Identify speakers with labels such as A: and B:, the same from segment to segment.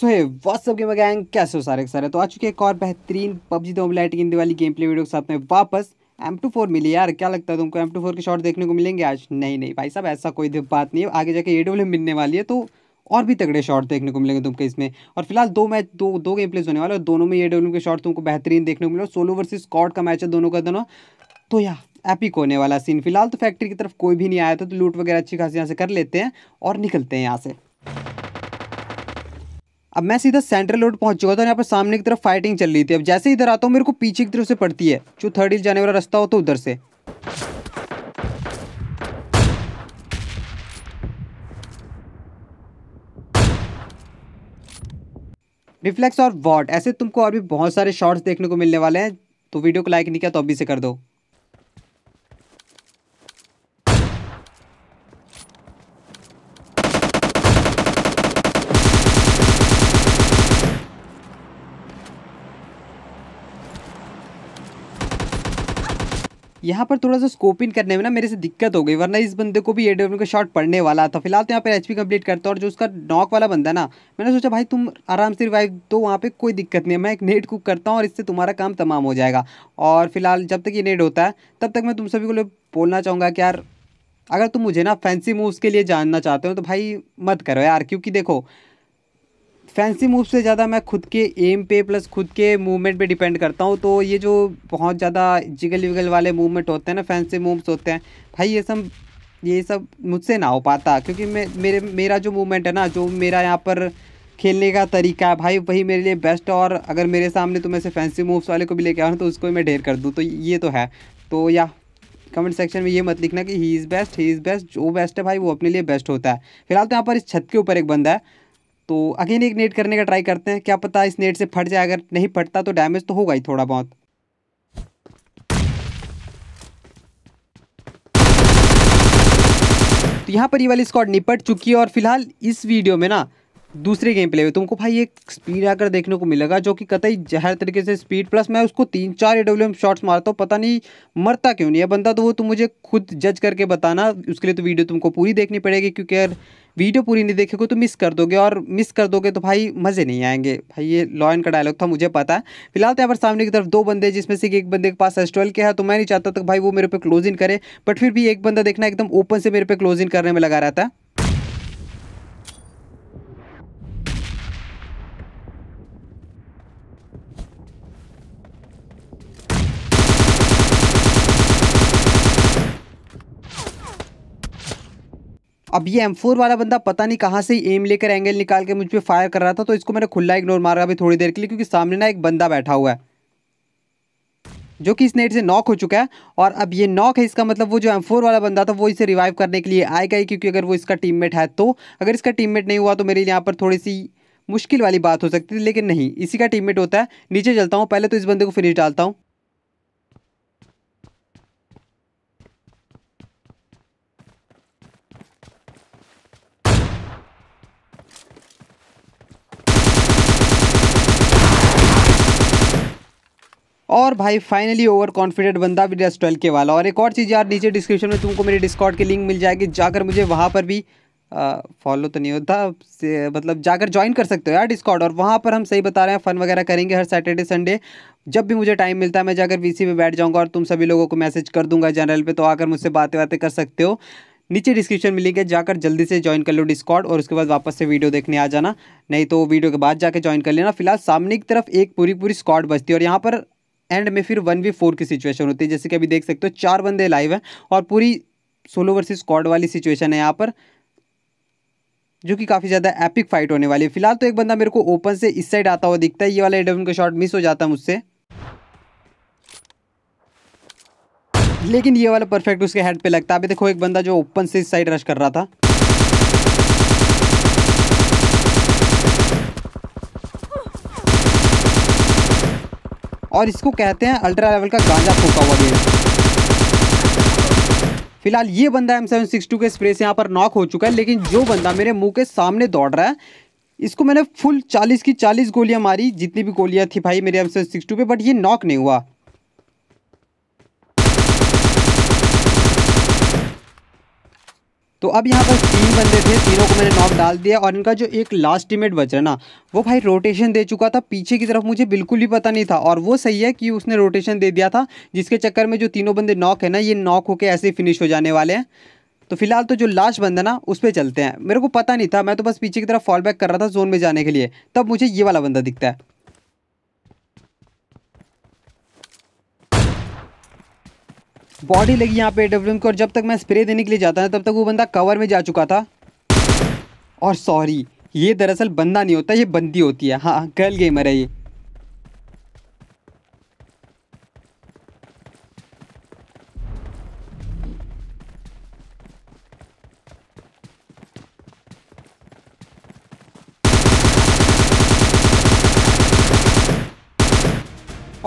A: सो है WhatsApp game gang कैसे हो सारे सारे तो आ चुके एक और बेहतरीन पबजी दो लाइट गिनने वाली गेम प्ले वीडियो के साथ में वापस एम टू फोर मिली यार क्या लगता है तुमको एम टू फोर के शॉट देखने को मिलेंगे आज नहीं नहीं भाई साहब ऐसा कोई बात नहीं है आगे जाके ए डब्ल्यू मिलने वाली है तो और भी तगड़े शॉट देखने को मिलेंगे तुमको इसमें और फिलहाल दो मैच दो दो गेम प्लेस होने वाले और दोनों में ए डब्ल्यू के शॉट तुमको बेहतरीन देखने को मिले सोलो वर्सेज स्कॉट का मैच है दोनों का दोनों तो यार एपिक होने वाला सीन फिलहाल तो फैक्ट्री की तरफ कोई भी नहीं आया था तो लूट वगैरह अच्छी खासी यहाँ से कर लेते हैं और निकलते हैं यहाँ से अब मैं सीधा सेंट्रल रोड पहुंच चुका था तो यहाँ पर सामने की तरफ फाइटिंग चल रही थी अब जैसे इधर आता हूँ मेरे को पीछे की तरफ से पड़ती है जो थर्ड हिल जाने वाला रास्ता होता तो उधर से रिफ्लेक्स और वॉट ऐसे तुमको और भी बहुत सारे शॉर्ट्स देखने को मिलने वाले हैं तो वीडियो को लाइक नहीं किया तो अभी से कर दो यहाँ पर थोड़ा सा स्कोपिंग करने में ना मेरे से दिक्कत हो गई वरना इस बंदे को भी ए डब्ल्यू का शॉट पड़ने वाला था फिलहाल तो यहाँ पर एच कंप्लीट करता और जो उसका नॉक वाला बंदा ना मैंने सोचा भाई तुम आराम से रिवाइव दो वहाँ पर कोई दिक्कत नहीं है मैं एक नेट कुक करता हूँ और इससे तुम्हारा काम तमाम हो जाएगा और फिलहाल जब तक ये नेट होता है तब तक मैं तुम सभी को बोलना चाहूँगा कि यार अगर तुम मुझे ना फैंसी मूव्स के लिए जानना चाहते हो तो भाई मत करो यार क्योंकि देखो फैंसी मूव से ज़्यादा मैं खुद के एम पे प्लस खुद के मूवमेंट पे डिपेंड करता हूँ तो ये जो बहुत ज़्यादा जिगल विगल वाले मूवमेंट होते हैं ना फैंसी मूव्स होते हैं भाई ये सब ये सब मुझसे ना हो पाता क्योंकि मैं मेरे मेरा जो मूवमेंट है ना जो मेरा यहाँ पर खेलने का तरीका है भाई वही मेरे लिए बेस्ट और अगर मेरे सामने तुम ऐसे फैंसी मूव्स वाले को भी लेके आओ ना तो उसको मैं ढेर कर दूँ तो ये तो है तो या कमेंट सेक्शन में ये मत लिखना कि he is best he is best जो बेस्ट है भाई वो अपने लिए बेस्ट होता है फिलहाल तो यहाँ पर इस छत के ऊपर एक बंदा है तो अगेन एक नेट करने का ट्राई करते हैं क्या पता इस नेट से फट जाए अगर नहीं फटता तो डैमेज तो होगा ही थोड़ा बहुत तो यहाँ पर ये वाली स्कॉट निपट चुकी है और फिलहाल इस वीडियो में ना दूसरे गेम प्ले में तुमको भाई एक स्पीड आकर देखने को मिलेगा जो कि कतई जहर तरीके से स्पीड प्लस मैं उसको तीन चार ए डब्ल्यू एम शॉट्स मारता हूँ पता नहीं मरता क्यों नहीं है बंदा तो वो तुम मुझे खुद जज करके बताना उसके लिए तो वीडियो तुमको पूरी देखनी पड़ेगी क्योंकि यार वीडियो पूरी नहीं देखेगी तो मिस कर दोगे और मिस कर दोगे तो भाई मज़े नहीं आएंगे भाई ये लॉयन का डायलॉग था मुझे पता है फिलहाल तो यहाँ पर सामने की तरफ दो बंदे जिसमें से एक बंदे के पास एस ट्वेल्व के है तो मैं नहीं चाहता था भाई वो मेरे पे क्लोज इन करे बट फिर भी एक बंदा देखना एकदम ओपन से मेरे पे क्लोज इन करने में लगा रहता है अब ये एम वाला बंदा पता नहीं कहाँ से एम लेकर एंगल निकाल के मुझ पर फायर कर रहा था तो इसको मैंने खुला इग्नोर मारा अभी थोड़ी देर के लिए क्योंकि सामने ना एक बंदा बैठा हुआ है जो कि इस नेट से नॉक हो चुका है और अब ये नॉक है इसका मतलब वो जो एम फोर वाला बंदा था वो इसे रिवाइव करने के लिए आएगा ही क्योंकि अगर वो इसका टीममेट है तो अगर इसका टीममेट नहीं हुआ तो मेरे यहाँ पर थोड़ी सी मुश्किल वाली बात हो सकती थी लेकिन नहीं इसी का टीममेट होता है नीचे चलता हूँ पहले तो इस बंदे को फिनिश डालता हूँ और भाई फाइनली ओवर कॉन्फिडेंट बंदा भी डस्ट ट्वेल्व के वाला और एक और चीज़ यार नीचे डिस्क्रिप्शन में तुमको मेरे डिस्कॉर्ड की लिंक मिल जाएगी जाकर मुझे वहाँ पर भी फॉलो तो नहीं होता से मतलब जाकर ज्वाइन कर सकते हो यार डिस्कॉर्ड और वहाँ पर हम सही बता रहे हैं फ़न वगैरह करेंगे हर सैटरडे संडे जब भी मुझे टाइम मिलता है मैं जाकर वी में बैठ जाऊँगा और तुम सभी लोगों को मैसेज कर दूंगा जनरल पर तो आकर मुझसे बातें बातें कर सकते हो नीचे डिस्क्रिप्शन में लिंक है जाकर जल्दी से ज्वाइन कर लो डिस्कॉर्ड और उसके बाद वापस से वीडियो देखने आ जाना नहीं तो वीडियो के बाद जाकर ज्वाइन कर लेना फिलहाल सामने की तरफ एक पूरी पूरी स्कॉड बचती है और यहाँ पर एंड में फिर वन वी फोर की सिचुएशन होती है जैसे कि अभी देख सकते हो चार बंदे लाइव हैं और पूरी सोलो वर्सेस स्कॉड वाली सिचुएशन है यहाँ पर जो कि काफ़ी ज़्यादा एपिक फाइट होने वाली है फिलहाल तो एक बंदा मेरे को ओपन से इस साइड आता हुआ दिखता है ये वाला एडम का शॉट मिस हो जाता है मुझसे लेकिन ये वाला परफेक्ट उसके हेड पे लगता है अभी देखो एक बंदा जो ओपन से इस साइड रश कर रहा था और इसको कहते हैं अल्ट्रा लेवल का गांजा फूका हुआ गेम फिलहाल ये बंदा एम सेवन सिक्स टू के स्प्रे से यहाँ पर नॉक हो चुका है लेकिन जो बंदा मेरे मुंह के सामने दौड़ रहा है इसको मैंने फुल 40 की 40 गोलियां मारी जितनी भी गोलियां थी भाई मेरे एम सेवन सिक्स टू पर बट ये नॉक नहीं हुआ तो अब यहाँ पर तीन बंदे थे तीनों को मैंने नॉक डाल दिया और इनका जो एक लास्ट टीमेट रहा ना वो भाई रोटेशन दे चुका था पीछे की तरफ मुझे बिल्कुल भी पता नहीं था और वो सही है कि उसने रोटेशन दे दिया था जिसके चक्कर में जो तीनों बंदे नॉक है ना ये नॉक होकर ऐसे ही फिनिश हो जाने वाले हैं तो फिलहाल तो जो लास्ट बंदा ना उस पर चलते हैं मेरे को पता नहीं था मैं तो बस पीछे की तरफ फॉल बैक कर रहा था जोन में जाने के लिए तब मुझे ये वाला बंदा दिखता है बॉडी लगी यहाँ पे डब्ल्यू को और जब तक मैं स्प्रे देने के लिए जाता था तब तक वो बंदा कवर में जा चुका था और सॉरी ये दरअसल बंदा नहीं होता ये बंदी होती है हाँ गर्ल गेमर है ये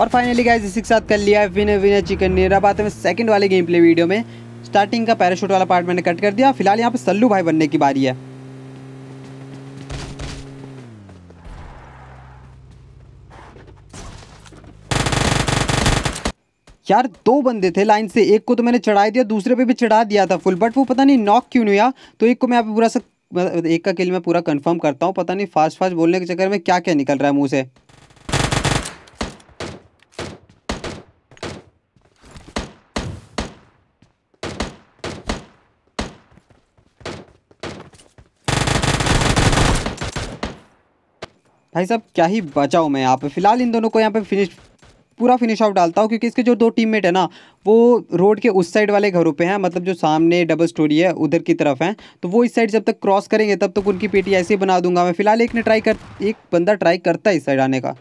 A: और फाइनली गाइज इसी के साथ कर लिया है विनर विनर चिकन नेर अब आते हैं सेकंड वाले गेम प्ले वीडियो में स्टार्टिंग का पैराशूट वाला पार्ट मैंने कट कर दिया फिलहाल यहाँ पे सल्लू भाई बनने की बारी है यार दो बंदे थे लाइन से एक को तो मैंने चढ़ा दिया दूसरे पे भी चढ़ा दिया था फुल बट वो पता नहीं नॉक क्यों नहीं हुआ तो एक को मैं यहाँ पे पूरा सक एक का किल मैं पूरा कंफर्म करता हूँ पता नहीं फास्ट फास्ट बोलने के चक्कर में क्या क्या निकल रहा है मुँह से भाई साहब क्या ही बचाऊ मैं यहाँ पे फिलहाल इन दोनों को यहाँ पे फिनिश पूरा फिनिश आउट डालता हूँ क्योंकि इसके जो दो टीममेट है ना वो रोड के उस साइड वाले घरों पे हैं मतलब जो सामने डबल स्टोरी है उधर की तरफ हैं तो वो इस साइड जब तक क्रॉस करेंगे तब तक उनकी पेटी ऐसे ही बना दूंगा मैं फिलहाल एक ने ट्राई कर एक बंदा ट्राई करता है इस साइड आने का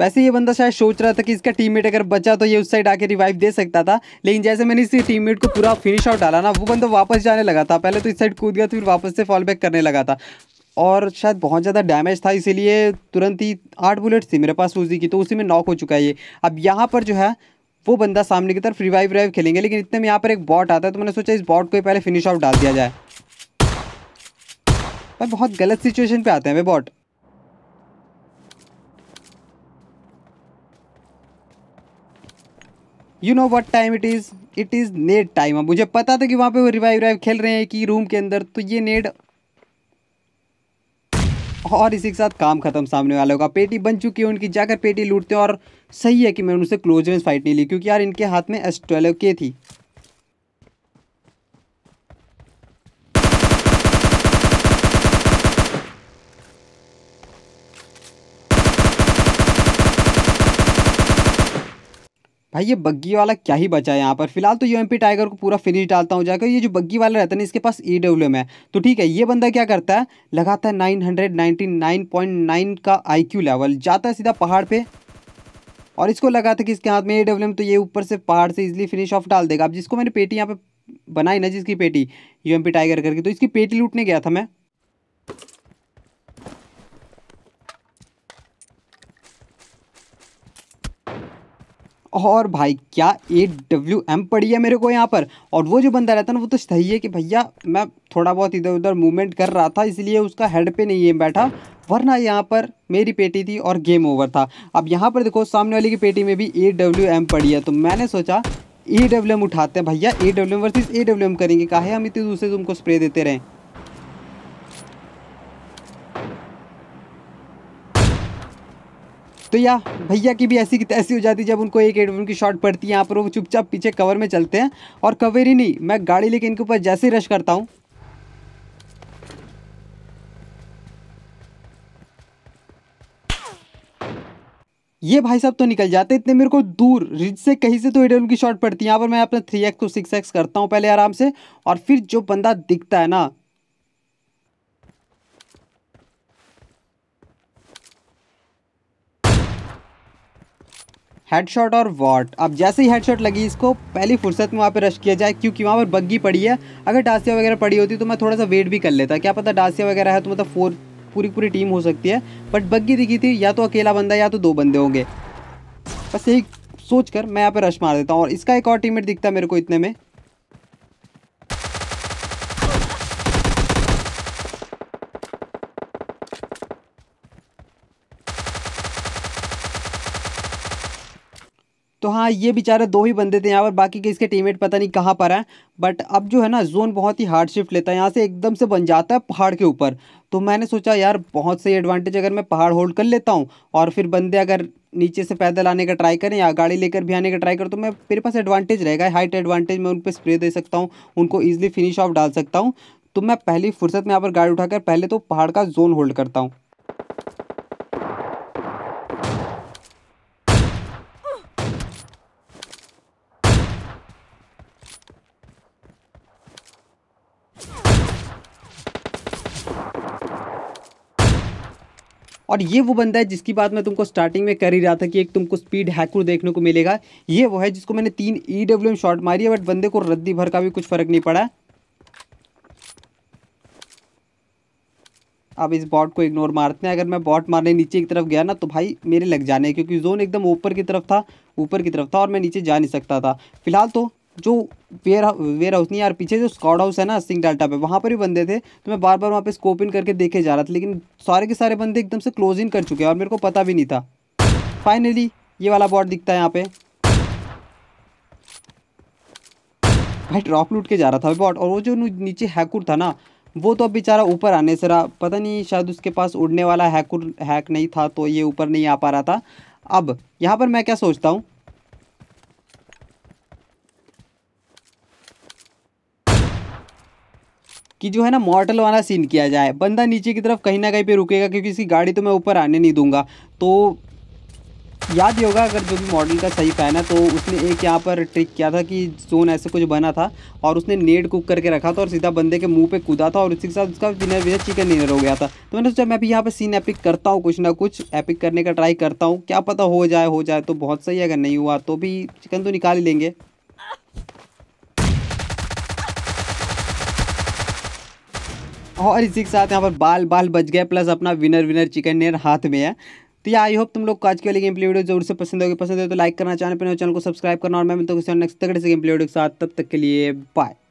A: वैसे ये बंदा शायद सोच रहा था कि इसका टीममेट अगर बचा तो ये उस साइड आके रिवाइव दे सकता था लेकिन जैसे मैंने इसके टीममेट को पूरा फिनिश आउट डाला ना वो बंदा वापस जाने लगा था पहले तो इस साइड कूद गया तो फिर वापस से फॉल बैक करने लगा था और शायद बहुत ज़्यादा डैमेज था इसीलिए तुरंत ही आठ बुलेट थी मेरे पास उसी की तो उसी में नॉक हो चुका है ये अब यहाँ पर जो है वो बंदा सामने की तरफ रिवाइव रिवाइव खेलेंगे लेकिन इतने में यहाँ पर एक बॉट आता है तो मैंने सोचा इस बॉट को ही पहले फिनिश आउट डाल दिया जाए भाई बहुत गलत सिचुएशन पर आते हैं way but you know what time it is it is net time अब मुझे पता था कि वहाँ पे वो रिवाइव रिवाइव खेल रहे हैं कि रूम के अंदर तो ये नेड और इसी के साथ काम खत्म सामने वाले का पेटी बन चुकी है उनकी जाकर पेटी लूटते हैं और सही है कि मैंने उनसे क्लोज रेंज फाइट नहीं ली क्योंकि यार इनके हाथ में एस ट्वेल्व के थी भाई ये बग्गी वाला क्या ही बचा है यहाँ पर फिलहाल तो यू टाइगर को पूरा फिनिश डालता हूँ जाकर ये जो बग्गी वाला रहता है ना इसके पास ई डब्ल्यू एम है तो ठीक है ये बंदा क्या करता है लगाता है nine hundred ninety nine point nine का आई क्यू लेवल जाता है सीधा पहाड़ पर और इसको लगा था कि इसके हाथ में ई डब्ल्यू एम तो ये ऊपर से पहाड़ से इजिली फिनिश ऑफ डाल देगा अब जिसको मैंने पेटी यहाँ पे बनाई ना जिसकी पेटी यू टाइगर करके तो इसकी पेटी लूटने गया था मैं और भाई क्या ए डब्ल्यू एम पड़ी है मेरे को यहाँ पर और वो जो बंदा रहता ना वो तो सही है कि भैया मैं थोड़ा बहुत इधर उधर मूवमेंट कर रहा था इसलिए उसका हेड पे नहीं है बैठा वरना यहाँ पर मेरी पेटी थी और गेम ओवर था अब यहाँ पर देखो सामने वाली की पेटी में भी ए डब्ल्यू एम पड़ी है तो मैंने सोचा ए डब्ल्यू एम उठाते हैं भैया A W M versus A W M करेंगे काहे हम इतने दूसरे तुमको स्प्रे देते रहें तो या भैया की भी ऐसी की तैसी हो जाती है जब उनको एक एडवन की शॉट पड़ती है यहाँ पर वो चुपचाप पीछे कवर में चलते हैं और कवर ही नहीं मैं गाड़ी लेके इनके ऊपर जैसे ही रश करता हूँ ये भाई साहब तो निकल जाते इतने मेरे को दूर रिज से कहीं से तो एडवन की शॉट पड़ती है यहाँ पर मैं अपना थ्री एक्स को सिक्स एक्स करता हूँ पहले आराम से और फिर जो बंदा दिखता है ना हेडशॉट और वॉट अब जैसे ही हेडशॉट लगी इसको पहली फुर्सत में वहाँ पे रश किया जाए क्योंकि वहाँ पर बग्गी पड़ी है अगर डासिया वगैरह पड़ी होती तो मैं थोड़ा सा वेट भी कर लेता क्या पता डासिया वगैरह है तो मतलब फोर पूरी पूरी टीम हो सकती है बट बग्गी दिखी थी या तो अकेला बंदा या तो दो बंदे होंगे बस यही सोच कर मैं यहाँ पर रश मार देता हूँ और इसका एक और टीम दिखता है मेरे को इतने में हाँ ये बेचारे दो ही बंदे थे यहाँ पर बाकी के इसके टीममेट पता नहीं कहाँ पर हैं बट अब जो है ना जोन बहुत ही हार्ड शिफ्ट लेता है यहाँ से एकदम से बन जाता है पहाड़ के ऊपर तो मैंने सोचा यार बहुत सही एडवांटेज अगर मैं पहाड़ होल्ड कर लेता हूँ और फिर बंदे अगर नीचे से पैदल आने का ट्राई करें या गाड़ी लेकर भी आने का ट्राई करें तो मैं मेरे पास एडवांटेज रहेगा हाइट एडवांटेज मैं उन पर स्प्रे दे सकता हूँ उनको ईजिली फिनिश ऑफ डाल सकता हूँ तो मैं पहली फुर्सत में यहाँ पर गाड़ी उठाकर पहले तो पहाड़ का जोन होल्ड करता हूँ और ये वो बंदा है जिसकी बात मैं तुमको स्टार्टिंग में कर ही रहा था कि एक तुमको स्पीड हैकर देखने को मिलेगा ये वो है जिसको मैंने तीन ई डब्ल्यू शॉट मारी है बट बंदे को रद्दी भर का भी कुछ फ़र्क नहीं पड़ा अब इस बॉट को इग्नोर मारते हैं अगर मैं बॉट मारने नीचे की तरफ गया ना तो भाई मेरे लग जाने क्योंकि जोन एकदम ऊपर की तरफ था ऊपर की तरफ था और मैं नीचे जा नहीं सकता था फिलहाल तो जो वेयर वेयर हाउस नहीं यार पीछे जो स्कॉड हाउस है ना सिंह डाटा पे वहाँ पर भी बंदे थे तो मैं बार बार वहाँ पे स्कोप इन करके देखे जा रहा था लेकिन सारे के सारे बंदे एकदम से क्लोज इन कर चुके हैं और मेरे को पता भी नहीं था फाइनली ये वाला बॉर्ड दिखता है यहाँ पे भाई ड्रॉप लूट के जा रहा था बॉट और वो जो नीचे हैकुर था ना वो तो अब बेचारा ऊपर आने से रहा पता नहीं शायद उसके पास उड़ने वाला हैकुर हैक नहीं था तो ये ऊपर नहीं आ पा रहा था अब यहाँ पर मैं क्या सोचता हूँ कि जो है ना मॉडल वाला सीन किया जाए बंदा नीचे की तरफ कहीं ना कहीं पे रुकेगा क्योंकि इसकी गाड़ी तो मैं ऊपर आने नहीं दूंगा तो याद ही होगा अगर जो भी मॉडल का सही फैन है तो उसने एक यहाँ पर ट्रिक किया था कि जोन ऐसे कुछ बना था और उसने नेट कुक करके रखा था और सीधा बंदे के मुंह पे कूदा था और उसी के साथ उसका विनर विनर चिकन डिनर हो गया था तो मैंने सोचा मैं भी यहाँ पर सीन एपिक करता हूँ कुछ ना कुछ एपिक करने का ट्राई करता हूँ क्या पता हो जाए हो जाए तो बहुत सही अगर नहीं हुआ तो भी चिकन तो निकाल ही लेंगे और इसी के साथ यहाँ पर बाल बाल बच गए प्लस अपना विनर विनर चिकन नेर हाथ में है तो या आई होप तुम लोग को आज के वाली गेम प्ले वीडियो जरूर से पसंद होगी पसंद हो तो लाइक करना चैनल पर चैनल को सब्सक्राइब करना और मैं मिलता हूँ नेक्स्ट तक से गेम प्ले वीडियो के साथ तब तक के लिए बाय